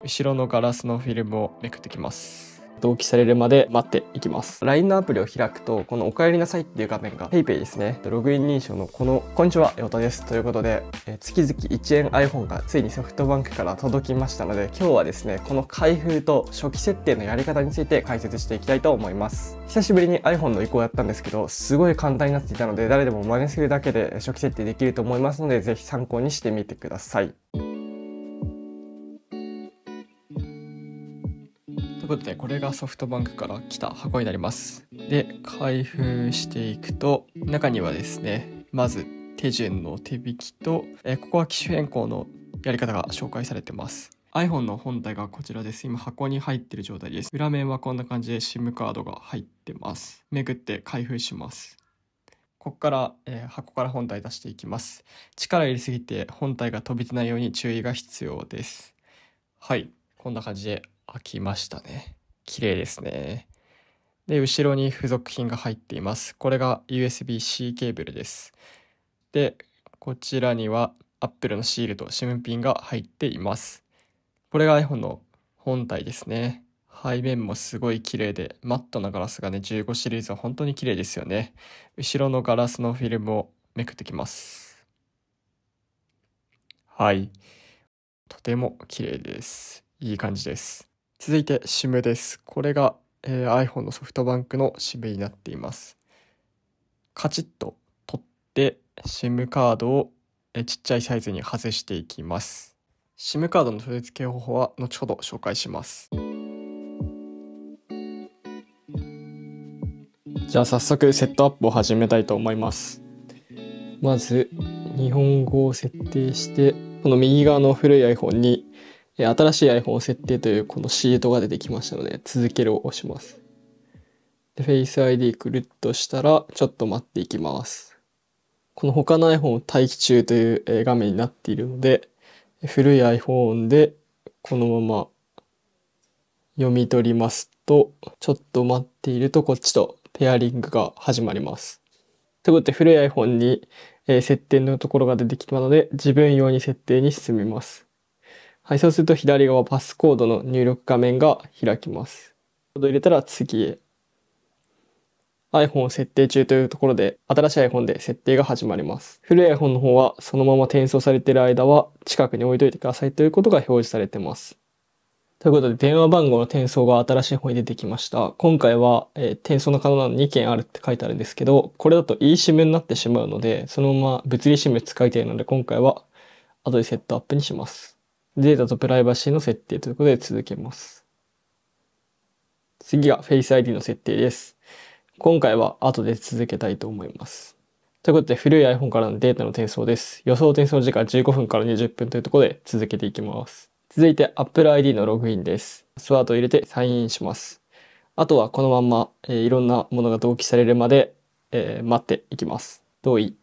後ろのガラスのフィルムをめくってきます。同期されるまで待っていきます。LINE のアプリを開くと、このおかえりなさいっていう画面が PayPay ですね。ログイン認証のこの、こんにちは、ヨタです。ということで、え月々1円 iPhone がついにソフトバンクから届きましたので、今日はですね、この開封と初期設定のやり方について解説していきたいと思います。久しぶりに iPhone の移行やったんですけど、すごい簡単になっていたので、誰でも真似するだけで初期設定できると思いますので、是非参考にしてみてください。いうことでこれがソフトバンクから来た箱になりますで開封していくと中にはですねまず手順の手引きと、えここは機種変更のやり方が紹介されてます iPhone の本体がこちらです。今箱に入ってる状態です。裏面はこんな感じで SIM カードが入ってます。めぐって開封します。ここから、えー、箱から本体出していきます。力入れすぎて本体が飛び出ないように注意が必要です。はい、こんな感じで開きましたね。綺麗ですね。で、後ろに付属品が入っています。これが USB-C ケーブルです。で、こちらには Apple のシールと SIM ピンが入っています。これが iPhone の本体ですね。背面もすごい綺麗で、マットなガラスがね、15シリーズは本当に綺麗ですよね。後ろのガラスのフィルムをめくってきます。はい。とても綺麗です。いい感じです。続いて SIM です。これが、えー、iPhone のソフトバンクの SIM になっています。カチッと取って SIM カードを、えー、ちっちゃいサイズに外していきます。SIM カードの取り付け方法は後ほど紹介します。じゃあ早速セットアップを始めたいと思います。まず日本語を設定してこの右側の古い iPhone に新しい iPhone 設定というこのシートが出てきましたので、続けるを押します。で、Face ID くるっとしたら、ちょっと待っていきます。この他の iPhone 待機中という画面になっているので、古い iPhone でこのまま読み取りますと、ちょっと待っているとこっちとペアリングが始まります。ということで古い iPhone に設定のところが出てきたので、自分用に設定に進みます。はい、そうすると左側パスコードの入力画面が開きます。コード入れたら次へ。iPhone 設定中というところで、新しい iPhone で設定が始まります。古い iPhone の方は、そのまま転送されている間は、近くに置いといてくださいということが表示されてます。ということで、電話番号の転送が新しい方に出てきました。今回は、えー、転送の可能なの2件あるって書いてあるんですけど、これだと eSIM になってしまうので、そのまま物理 SIM 使いたいので、今回は後でセットアップにします。データとプライバシーの設定ということで続けます。次が Face ID の設定です。今回は後で続けたいと思います。ということで古い iPhone からのデータの転送です。予想転送時間15分から20分というところで続けていきます。続いて Apple ID のログインです。パスワードを入れてサインインします。あとはこのまんま、えー、いろんなものが同期されるまで、えー、待っていきます。同意。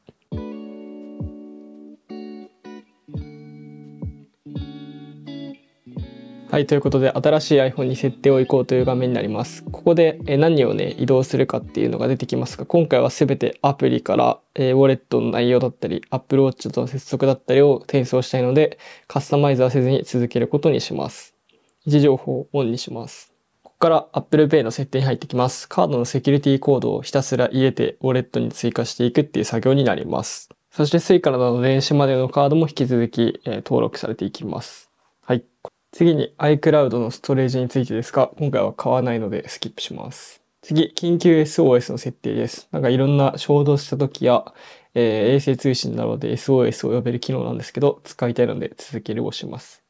はい、ということで新しい iPhone に設定を移行という画面になります。ここで何をね、移動するかっていうのが出てきますが、今回は全てアプリから、えウォレットの内容だったり、Apple Watch との接続だったりを転送したいので、カスタマイズはせずに続けることにします。位置情報をオンにします。ここから Apple Pay の設定に入ってきます。カードのセキュリティコードをひたすら入れて、ウォレットに追加していくっていう作業になります。そして Suica などの電子マネーのカードも引き続き、え登録されていきます。はい。次に iCloud のストレージについてですが、今回は買わないのでスキップします。次、緊急 SOS の設定です。なんかいろんな衝動した時や、えー、衛星通信などで SOS を呼べる機能なんですけど、使いたいので続けるをします。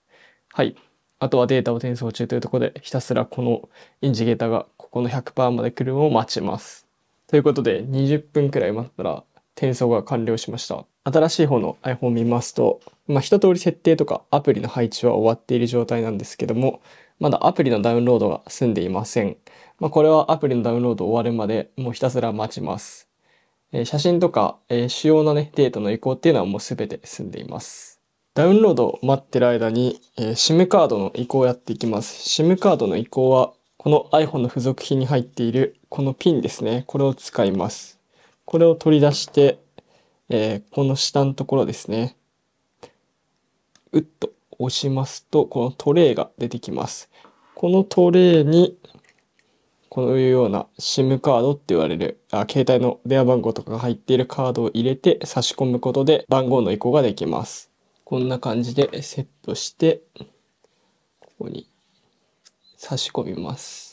はい。あとはデータを転送中というところで、ひたすらこのインジゲータがここの100%まで来るのを待ちます。ということで、20分くらい待ったら転送が完了しました。新しい方の iPhone を見ますと、まあ、一通り設定とかアプリの配置は終わっている状態なんですけども、まだアプリのダウンロードが済んでいません。まあ、これはアプリのダウンロード終わるまでもうひたすら待ちます。えー、写真とか、えー、主要なね、データの移行っていうのはもうすべて済んでいます。ダウンロードを待ってる間に、えー、SIM カードの移行をやっていきます。SIM カードの移行は、この iPhone の付属品に入っているこのピンですね。これを使います。これを取り出して、えー、この下のところですね。うっと押しますと、このトレイが出てきます。このトレイに、このような SIM カードって言われるあ、携帯の電話番号とかが入っているカードを入れて差し込むことで番号の移行ができます。こんな感じでセットして、ここに差し込みます。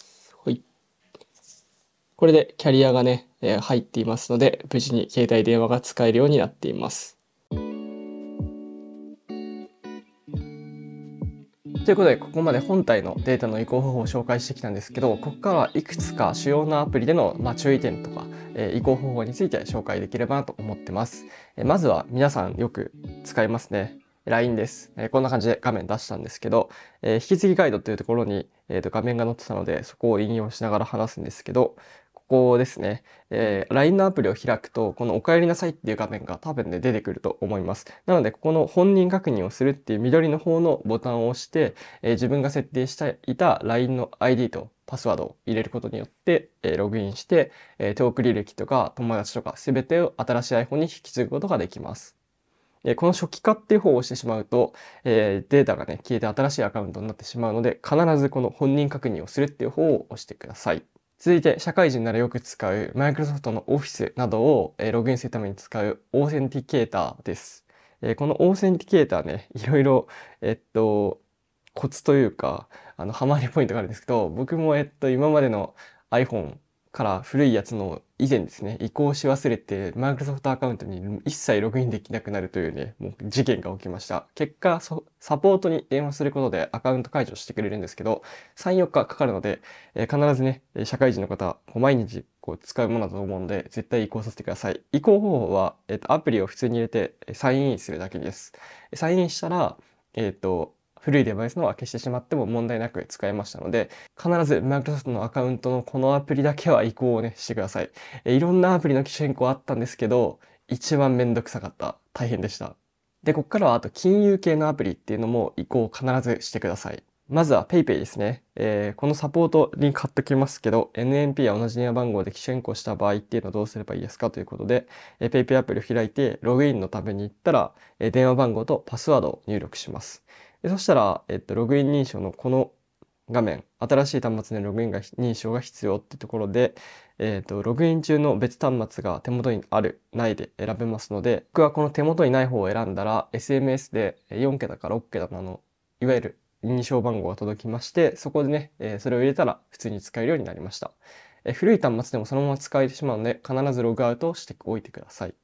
これでキャリアがね、え入っていますので、無事に携帯電話が使えるようになっています。ということで、ここまで本体のデータの移行方法を紹介してきたんですけど、ここからはいくつか主要なアプリでの、ま注意点とか、え移行方法について紹介できればなと思ってます。えまずは皆さんよく使いますね。LINE です、えこんな感じで画面出したんですけど、え引き継ぎガイドというところに、えー、と画面が載ってたので、そこを引用しながら話すんですけど、こですね、えー、LINE のアプリを開くと、このお帰りなさいっていう画面が多分ね、出てくると思います。なので、ここの本人確認をするっていう緑の方のボタンを押して、えー、自分が設定していた LINE の ID とパスワードを入れることによって、えー、ログインして、えトーク履歴とか友達とか全てを新しい iPhone に引き継ぐことができます。この初期化っていう方をしてしまうと、えー、データがね、消えて新しいアカウントになってしまうので、必ずこの本人確認をするっていう方を押してください。続いて、社会人ならよく使う Microsoft の Office などを、えログインするために使うオーセンティケーターです。えこのオーセンティケーターね、いろいろ、えっと、コツというか、あの、ハマりポイントがあるんですけど、僕も、えっと、今までの iPhone から古いやつの以前ですね、移行し忘れて、マイクロソフトアカウントに一切ログインできなくなるというね、もう事件が起きました。結果、サポートに電話することでアカウント解除してくれるんですけど、3、4日かかるので、えー、必ずね、社会人の方、こう毎日こう使うものだと思うので、絶対移行させてください。移行方法は、えっ、ー、と、アプリを普通に入れて、サインインするだけです。サインインしたら、えっ、ー、と、古いデバイスのは消してしまっても問題なく使えましたので、必ず Microsoft のアカウントのこのアプリだけは移行をね、してください。えいろんなアプリの機種変更あったんですけど、一番めんどくさかった。大変でした。で、こっからはあと金融系のアプリっていうのも移行を必ずしてください。まずは PayPay ですね。えー、このサポートに貼っときますけど、NNP や同じ電話番号で機種変更した場合っていうのはどうすればいいですかということで、えー、PayPay アプリを開いて、ログインのために行ったら、えー、電話番号とパスワードを入力します。そしたら、えっと、ログイン認証のこの画面、新しい端末でログインが認証が必要ってところで、えっ、と、ログイン中の別端末が手元にある、ないで選べますので、僕はこの手元にない方を選んだら、SMS で4桁から6桁のあの、いわゆる認証番号が届きまして、そこでね、えー、それを入れたら普通に使えるようになりました。古い端末でもそのまま使えてしまうので、必ずログアウトをしておいてください。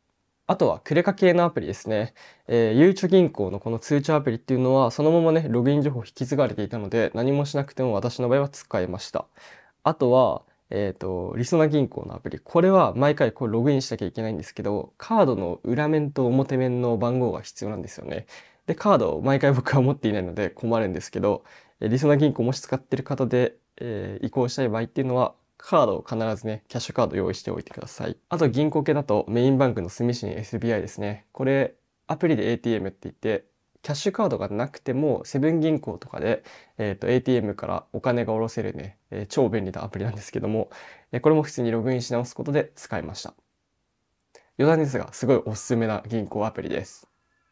あとはクレカ系のアプリですね。えー、ゆうちょ銀行のこの通知アプリっていうのは、そのままね、ログイン情報引き継がれていたので、何もしなくても私の場合は使えました。あとは、えっ、ー、と、りそな銀行のアプリ。これは毎回こうログインしなきゃいけないんですけど、カードの裏面と表面の番号が必要なんですよね。で、カードを毎回僕は持っていないので困るんですけど、えー、りそな銀行もし使ってる方で、えー、移行したい場合っていうのは、カードを必ずね、キャッシュカード用意しておいてください。あと銀行系だとメインバンクの住信 SBI ですね。これ、アプリで ATM って言って、キャッシュカードがなくても、セブン銀行とかで、えっ、ー、と、ATM からお金が下ろせるね、えー、超便利なアプリなんですけども、えー、これも普通にログインし直すことで使いました。余談ですが、すごいおすすめな銀行アプリです。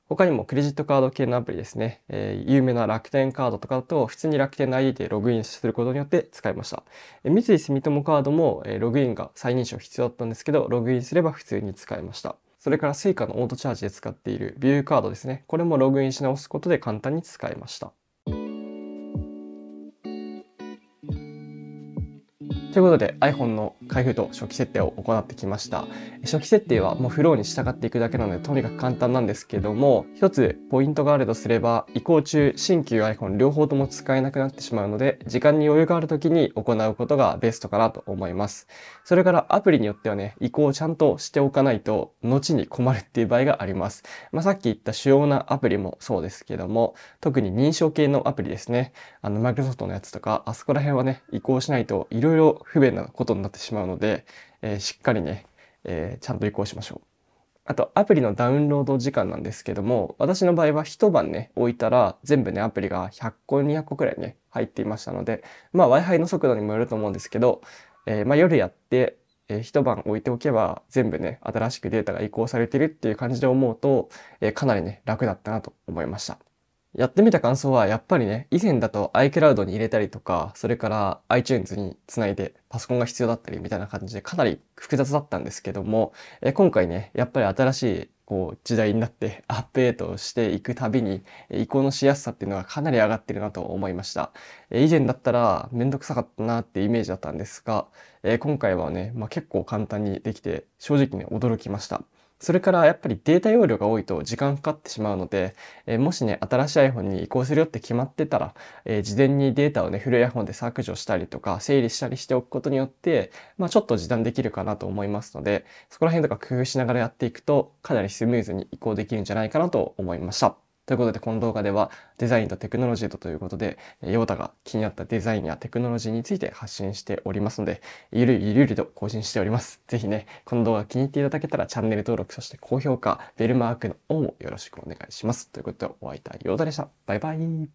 他にもクレジットカード系のアプリですね、えー、有名な楽天カードとかだと、普通に楽天の ID でログインすることによって使いました。えー、三井住友カードも、えー、ログインが再認証必要だったんですけど、ログインすれば普通に使えました。それから Suica のオートチャージで使っているビューカードですね。これもログインし直すことで簡単に使えました。ということで iPhone の開封と初期設定を行ってきました。初期設定はもうフローに従っていくだけなのでとにかく簡単なんですけども、一つポイントがあるとすれば移行中新旧 iPhone 両方とも使えなくなってしまうので時間に余裕がある時に行うことがベストかなと思います。それからアプリによってはね、移行をちゃんとしておかないと後に困るっていう場合があります。まあ、さっき言った主要なアプリもそうですけども、特に認証系のアプリですね。あの、Microsoft のやつとか、あそこら辺はね、移行しないといろいろ不便なことになってしまうので、えしっかりね、えちゃんと移行しましょう。あと、アプリのダウンロード時間なんですけども、私の場合は一晩ね、置いたら、全部ね、アプリが100個、200個くらいね、入っていましたので、まあ、Wi-Fi の速度にもよると思うんですけど、えー、まあ、夜やって、えー、一晩置いておけば、全部ね、新しくデータが移行されてるっていう感じで思うと、えー、かなりね、楽だったなと思いました。やってみた感想はやっぱりね、以前だと iCloud に入れたりとか、それから iTunes につないでパソコンが必要だったりみたいな感じでかなり複雑だったんですけども、え今回ね、やっぱり新しいこう時代になってアップデートしていくたびに移行のしやすさっていうのはかなり上がってるなと思いました。以前だったらめんどくさかったなってイメージだったんですが、今回はね、まあ、結構簡単にできて正直ね驚きました。それからやっぱりデータ容量が多いと時間かかってしまうので、えー、もしね、新しい iPhone に移行するよって決まってたら、えー、事前にデータをね、古い iPhone で削除したりとか、整理したりしておくことによって、まあちょっと時短できるかなと思いますので、そこら辺とか工夫しながらやっていくと、かなりスムーズに移行できるんじゃないかなと思いました。ということで、この動画ではデザインとテクノロジーとということで、ヨータが気になったデザインやテクノロジーについて発信しておりますので、ゆるゆるゆると更新しております。ぜひね、この動画気に入っていただけたらチャンネル登録、そして高評価、ベルマークのオンをよろしくお願いします。ということで、お会いいたいヨータでした。バイバイ。